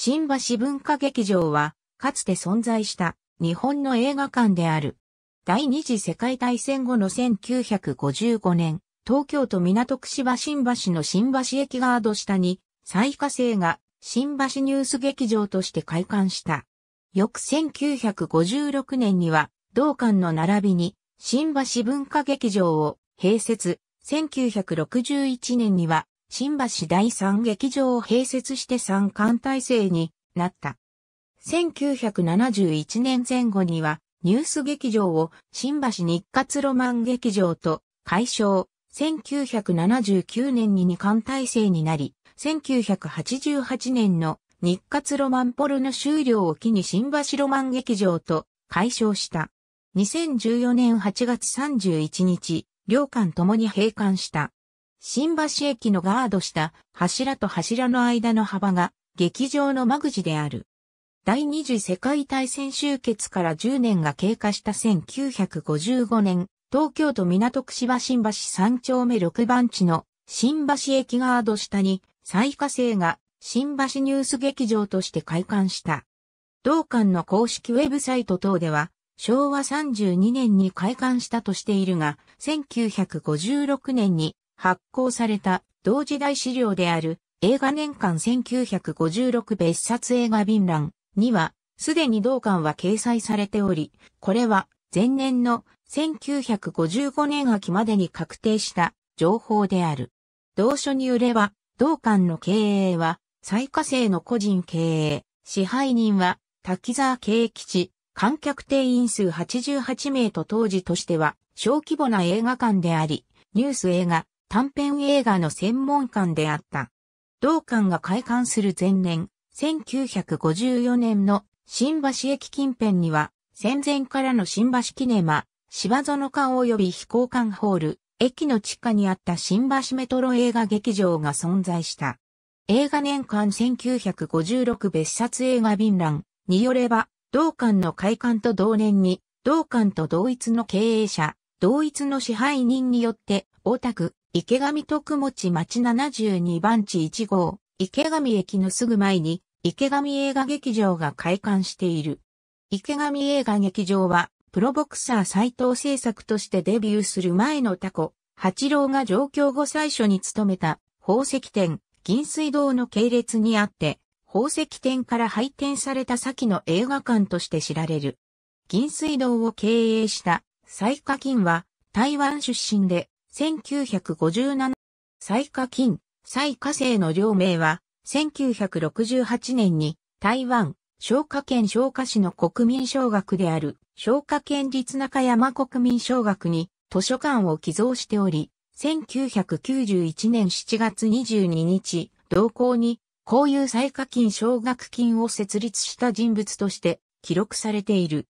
新橋文化劇場は、かつて存在した日本の映画館である。第二次世界大戦後の1955年、東京都港区芝新橋の新橋駅ガード下に、最下生が新橋ニュース劇場として開館した。翌1956年には、同館の並びに、新橋文化劇場を併設、1961年には、新橋第三劇場を併設して三冠体制になった。1971年前後には、ニュース劇場を新橋日活ロマン劇場と解消。1979年に二冠体制になり、1988年の日活ロマンポルの終了を機に新橋ロマン劇場と解消した。2014年8月31日、両館ともに閉館した。新橋駅のガードした柱と柱の間の幅が劇場の間口である。第二次世界大戦終結から10年が経過した1955年、東京都港区芝新橋3丁目6番地の新橋駅ガード下に最下生が新橋ニュース劇場として開館した。同館の公式ウェブサイト等では昭和32年に開館したとしているが、1956年に発行された同時代資料である映画年間1956別冊映画便欄にはすでに同館は掲載されており、これは前年の1955年秋までに確定した情報である。同書によれば、同館の経営は最下生の個人経営、支配人は滝沢慶吉、観客定員数88名と当時としては小規模な映画館であり、ニュース映画、短編映画の専門館であった。同館が開館する前年、1954年の新橋駅近辺には、戦前からの新橋キネマ、芝園館及び飛行館ホール、駅の地下にあった新橋メトロ映画劇場が存在した。映画年間1956別冊映画便覧によれば、同館の開館と同年に、同館と同一の経営者、同一の支配人によって、大田区、池上徳持町72番地1号、池上駅のすぐ前に、池上映画劇場が開館している。池上映画劇場は、プロボクサー斎藤製作としてデビューする前のタコ、八郎が上京後最初に務めた宝石店、銀水道の系列にあって、宝石店から配店された先の映画館として知られる。銀水道を経営した、最下金は台湾出身で1957最下金、最下生の両名は、1968年に台湾、昭和県昭和市の国民小学である昭和県立中山国民小学に図書館を寄贈しており、1991年7月22日、同校にこういう最課金奨学金を設立した人物として記録されている。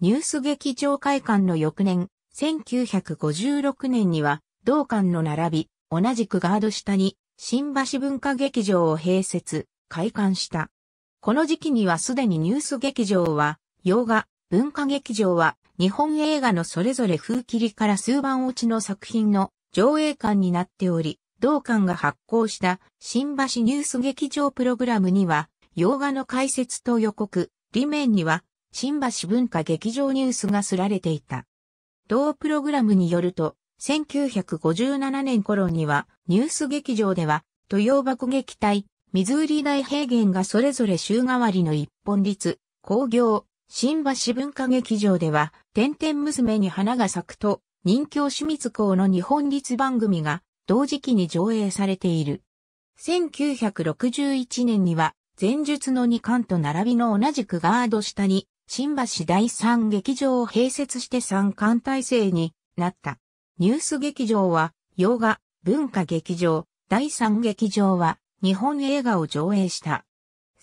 ニュース劇場会館の翌年、1956年には同館の並び、同じくガード下に、新橋文化劇場を併設、開館した。この時期にはすでにニュース劇場は、洋画、文化劇場は、日本映画のそれぞれ風切りから数番落ちの作品の上映館になっており、同館が発行した新橋ニュース劇場プログラムには、洋画の解説と予告、裏面には、新橋文化劇場ニュースがすられていた。同プログラムによると、1957年頃には、ニュース劇場では、豊曜爆撃隊、水売り大平原がそれぞれ週替わりの一本立、工業、新橋文化劇場では、天天娘に花が咲くと、任教清水港の日本立番組が、同時期に上映されている。1961年には、前述の2巻と並びの同じくガード下に、新橋第3劇場を併設して3巻体制になった。ニュース劇場は、洋画、文化劇場、第三劇場は、日本映画を上映した。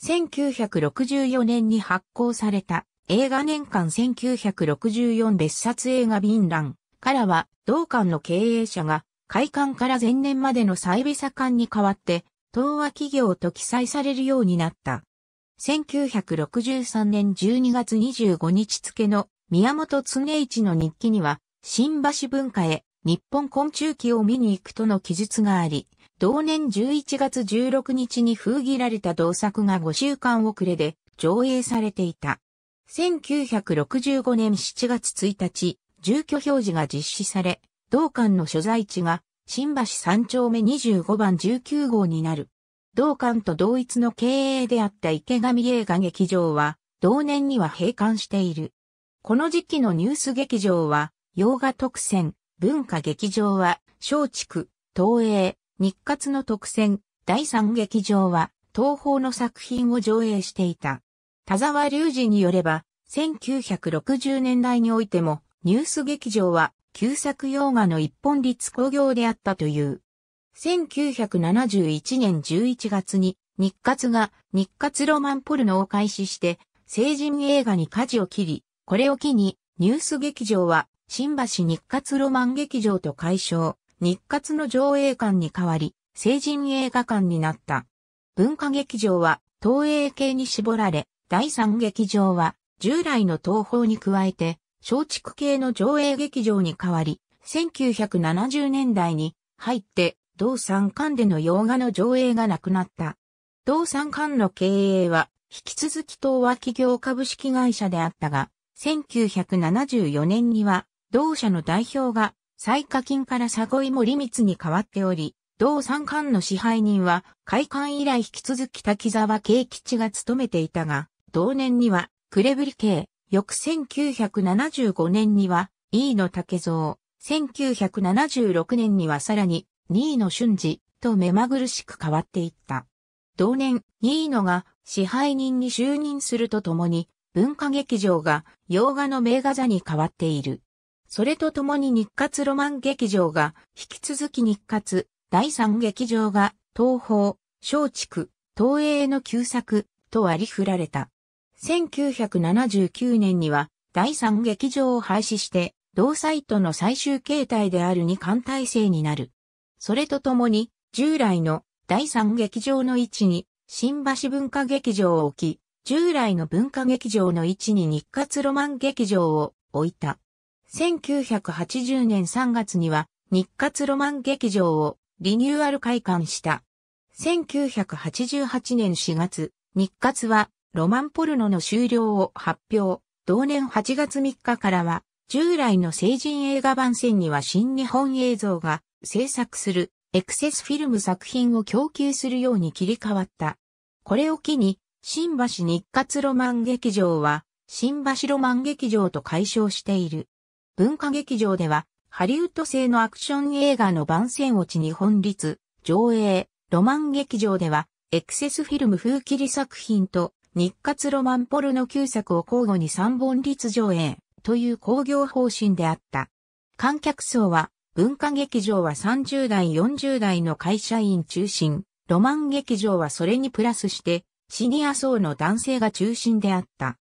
1964年に発行された、映画年間1964別冊映画便欄からは、同館の経営者が、開館から前年までの再備査館に代わって、東和企業と記載されるようになった。1963年12月25日付の宮本常一の日記には、新橋文化へ日本昆虫記を見に行くとの記述があり、同年11月16日に封切られた同作が5週間遅れで上映されていた。1965年7月1日、住居表示が実施され、同館の所在地が新橋3丁目25番19号になる。同館と同一の経営であった池上映画劇場は、同年には閉館している。この時期のニュース劇場は、洋画特選、文化劇場は、松竹、東映、日活の特選、第三劇場は、東宝の作品を上映していた。田沢隆二によれば、1960年代においても、ニュース劇場は、旧作洋画の一本立工業であったという。1971年11月に、日活が日活ロマンポルノを開始して、成人映画に舵を切り、これを機に、ニュース劇場は新橋日活ロマン劇場と解消、日活の上映館に変わり、成人映画館になった。文化劇場は東映系に絞られ、第三劇場は従来の東宝に加えて、松竹系の上映劇場に変わり、1970年代に入って同三館での洋画の上映がなくなった。同三館の経営は引き続き東和企業株式会社であったが、1974年には同社の代表が、最課金からもリミ光に変わっており、同三冠の支配人は、開館以来引き続き滝沢慶吉が務めていたが、同年には、クレブリ系、翌1975年には、タの竹蔵、1976年にはさらに、2位のンジ、と目まぐるしく変わっていった。同年、2位のが支配人に就任するとともに、文化劇場が洋画の名画座に変わっている。それとともに日活ロマン劇場が、引き続き日活、第三劇場が、東方、松竹、東映の旧作、と割り振られた。1979年には、第三劇場を廃止して、同サイトの最終形態である二冠体制になる。それとともに、従来の第三劇場の位置に、新橋文化劇場を置き、従来の文化劇場の位置に日活ロマン劇場を置いた。1980年3月には日活ロマン劇場をリニューアル開館した。1988年4月、日活はロマンポルノの終了を発表。同年8月3日からは従来の成人映画版戦には新日本映像が制作するエクセスフィルム作品を供給するように切り替わった。これを機に新橋日活ロマン劇場は新橋ロマン劇場と解消している。文化劇場では、ハリウッド製のアクション映画の番宣落ちに本立、上映、ロマン劇場では、エクセスフィルム風切り作品と、日活ロマンポルの旧作を交互に3本立上映、という工業方針であった。観客層は、文化劇場は30代40代の会社員中心、ロマン劇場はそれにプラスして、シニア層の男性が中心であった。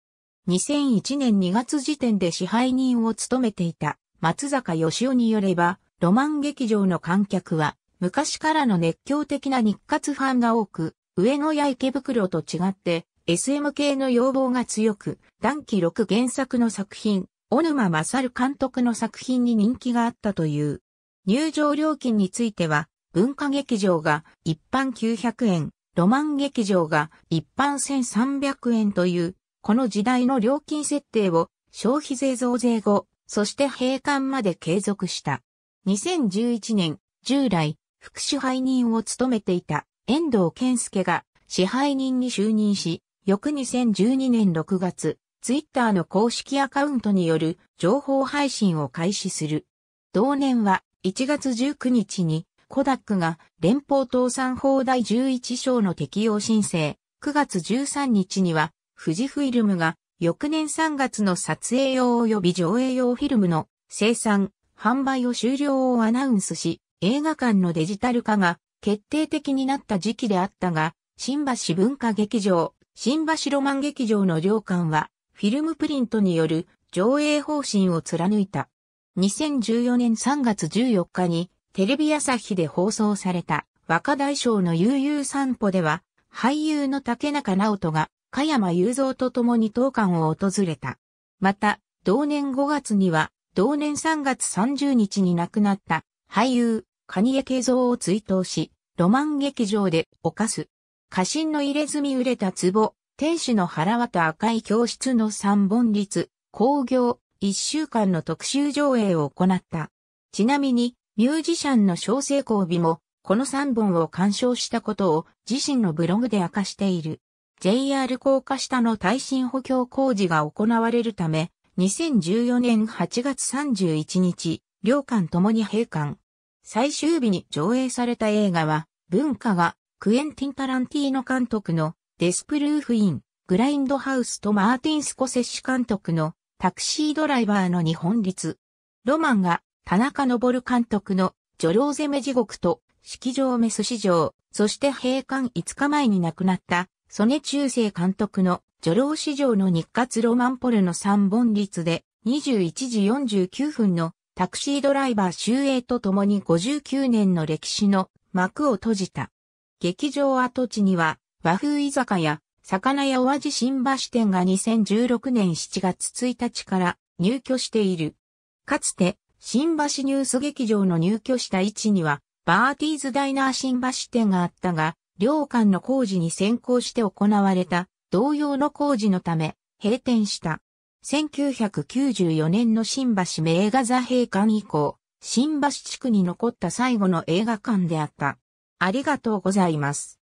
2001年2月時点で支配人を務めていた松坂義夫によれば、ロマン劇場の観客は昔からの熱狂的な日活ファンが多く、上野や池袋と違って SM 系の要望が強く、短期6原作の作品、小沼勝監督の作品に人気があったという。入場料金については、文化劇場が一般900円、ロマン劇場が一般1300円というこの時代の料金設定を消費税増税後、そして閉館まで継続した。2011年、従来、副支配人を務めていた遠藤健介が支配人に就任し、翌2012年6月、ツイッターの公式アカウントによる情報配信を開始する。同年は1月19日にコダックが連邦倒産法第11章の適用申請、9月13日には富士フイルムが翌年3月の撮影用及び上映用フィルムの生産、販売を終了をアナウンスし、映画館のデジタル化が決定的になった時期であったが、新橋文化劇場、新橋ロマン劇場の両館は、フィルムプリントによる上映方針を貫いた。2014年3月14日に、テレビ朝日で放送された若大将の悠々散歩では、俳優の竹中直人が加山雄三と共に当館を訪れた。また、同年5月には、同年3月30日に亡くなった俳優、蟹江慶三を追悼し、ロマン劇場で犯す。家臣の入れ墨売れた壺、天使の腹輪と赤い教室の三本立、工業、一週間の特集上映を行った。ちなみに、ミュージシャンの小成功日も、この三本を鑑賞したことを自身のブログで明かしている。JR 高架下の耐震補強工事が行われるため、2014年8月31日、両館ともに閉館。最終日に上映された映画は、文化が、クエンティン・タランティーノ監督の、デスプルーフ・イン、グラインドハウスとマーティン・スコセッシ監督の、タクシードライバーの日本立。ロマンが、田中昇監督の、女郎攻め地獄と、式場メス市場、そして閉館5日前に亡くなった、曽根中世監督の女郎史上の日活ロマンポルの3本立で21時49分のタクシードライバー終営と共に59年の歴史の幕を閉じた。劇場跡地には和風居酒屋、魚屋お味新橋店が2016年7月1日から入居している。かつて新橋ニュース劇場の入居した位置にはバーティーズダイナー新橋店があったが、両館の工事に先行して行われた同様の工事のため閉店した。1994年の新橋名画座閉館以降、新橋地区に残った最後の映画館であった。ありがとうございます。